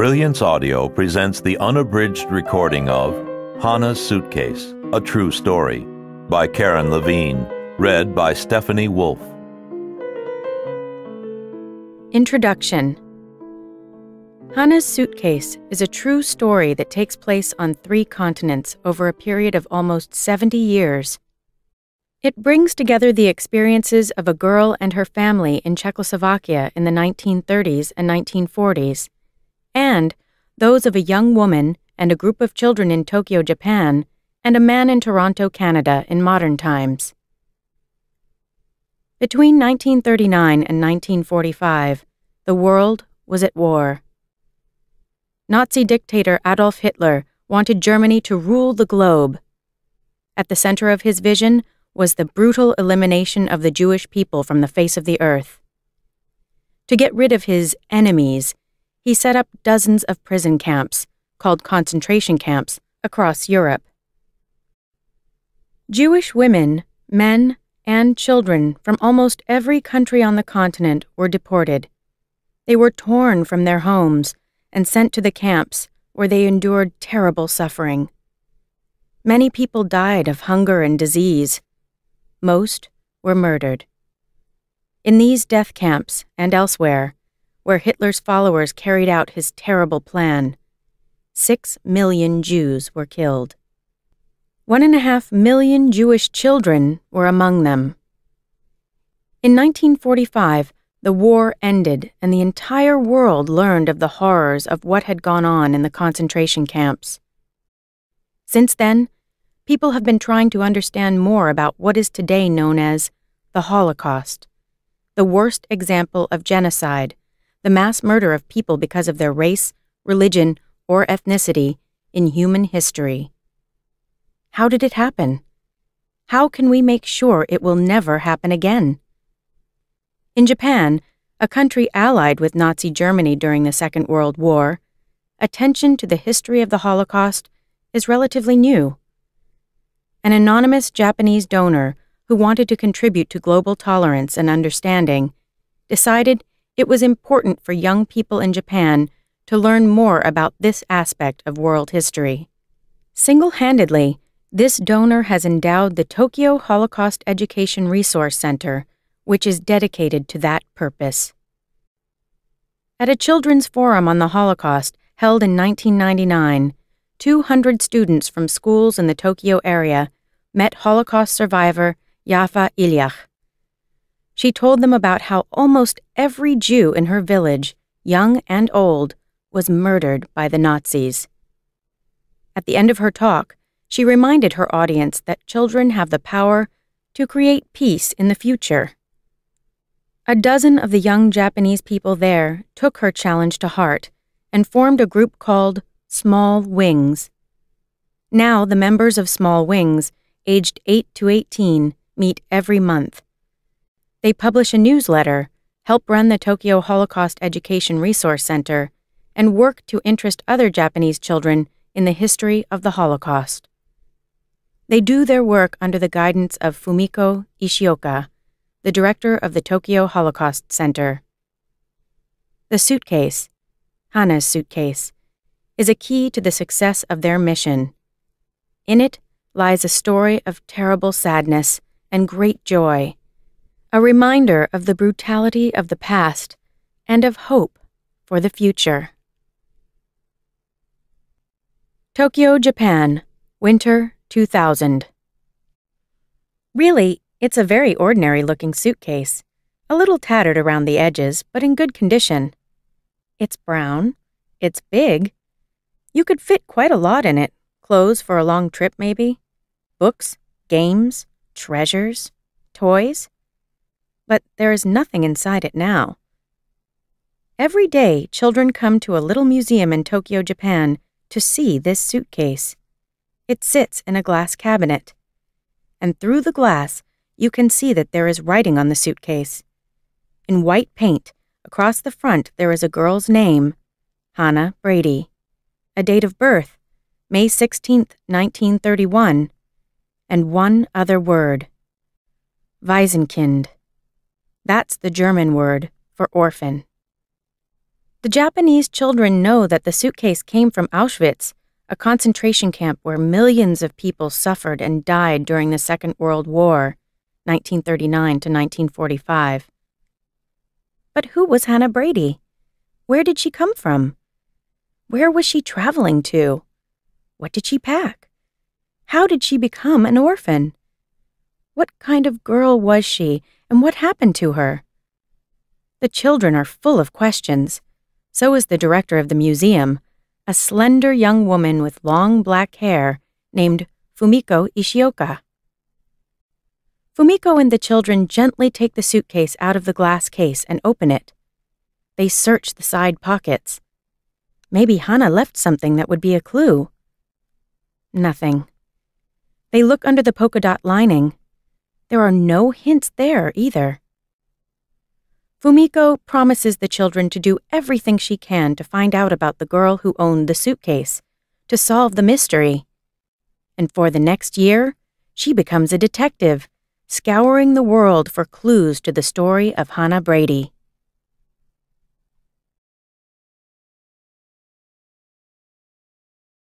Brilliance Audio presents the unabridged recording of Hannah's Suitcase, A True Story by Karen Levine, read by Stephanie Wolfe. Introduction Hannah's Suitcase is a true story that takes place on three continents over a period of almost 70 years. It brings together the experiences of a girl and her family in Czechoslovakia in the 1930s and 1940s and those of a young woman and a group of children in Tokyo, Japan, and a man in Toronto, Canada, in modern times. Between 1939 and 1945, the world was at war. Nazi dictator Adolf Hitler wanted Germany to rule the globe. At the center of his vision was the brutal elimination of the Jewish people from the face of the earth. To get rid of his enemies, he set up dozens of prison camps, called concentration camps, across Europe. Jewish women, men, and children from almost every country on the continent were deported. They were torn from their homes and sent to the camps where they endured terrible suffering. Many people died of hunger and disease. Most were murdered. In these death camps and elsewhere, where Hitler's followers carried out his terrible plan. Six million Jews were killed. One and a half million Jewish children were among them. In 1945, the war ended, and the entire world learned of the horrors of what had gone on in the concentration camps. Since then, people have been trying to understand more about what is today known as the Holocaust, the worst example of genocide the mass murder of people because of their race, religion, or ethnicity in human history. How did it happen? How can we make sure it will never happen again? In Japan, a country allied with Nazi Germany during the Second World War, attention to the history of the Holocaust is relatively new. An anonymous Japanese donor who wanted to contribute to global tolerance and understanding decided it was important for young people in Japan to learn more about this aspect of world history. Single handedly, this donor has endowed the Tokyo Holocaust Education Resource Center, which is dedicated to that purpose. At a children's forum on the Holocaust held in 1999, 200 students from schools in the Tokyo area met Holocaust survivor Yafa Ilyach. She told them about how almost every Jew in her village, young and old, was murdered by the Nazis. At the end of her talk, she reminded her audience that children have the power to create peace in the future. A dozen of the young Japanese people there took her challenge to heart and formed a group called Small Wings. Now, the members of Small Wings, aged 8 to 18, meet every month. They publish a newsletter, help run the Tokyo Holocaust Education Resource Center, and work to interest other Japanese children in the history of the Holocaust. They do their work under the guidance of Fumiko Ishioka, the director of the Tokyo Holocaust Center. The suitcase, Hana's suitcase, is a key to the success of their mission. In it lies a story of terrible sadness and great joy a reminder of the brutality of the past and of hope for the future. Tokyo, Japan, Winter 2000. Really, it's a very ordinary looking suitcase, a little tattered around the edges, but in good condition. It's brown, it's big. You could fit quite a lot in it clothes for a long trip, maybe, books, games, treasures, toys but there is nothing inside it now. Every day, children come to a little museum in Tokyo, Japan, to see this suitcase. It sits in a glass cabinet. And through the glass, you can see that there is writing on the suitcase. In white paint, across the front, there is a girl's name, Hannah Brady. A date of birth, May 16, 1931. And one other word, Weisenkind. That's the German word for orphan. The Japanese children know that the suitcase came from Auschwitz, a concentration camp where millions of people suffered and died during the Second World War, 1939 to 1945. But who was Hannah Brady? Where did she come from? Where was she traveling to? What did she pack? How did she become an orphan? What kind of girl was she and what happened to her? The children are full of questions. So is the director of the museum, a slender young woman with long black hair named Fumiko Ishioka. Fumiko and the children gently take the suitcase out of the glass case and open it. They search the side pockets. Maybe Hana left something that would be a clue. Nothing. They look under the polka dot lining. There are no hints there either. Fumiko promises the children to do everything she can to find out about the girl who owned the suitcase, to solve the mystery. And for the next year, she becomes a detective, scouring the world for clues to the story of Hannah Brady.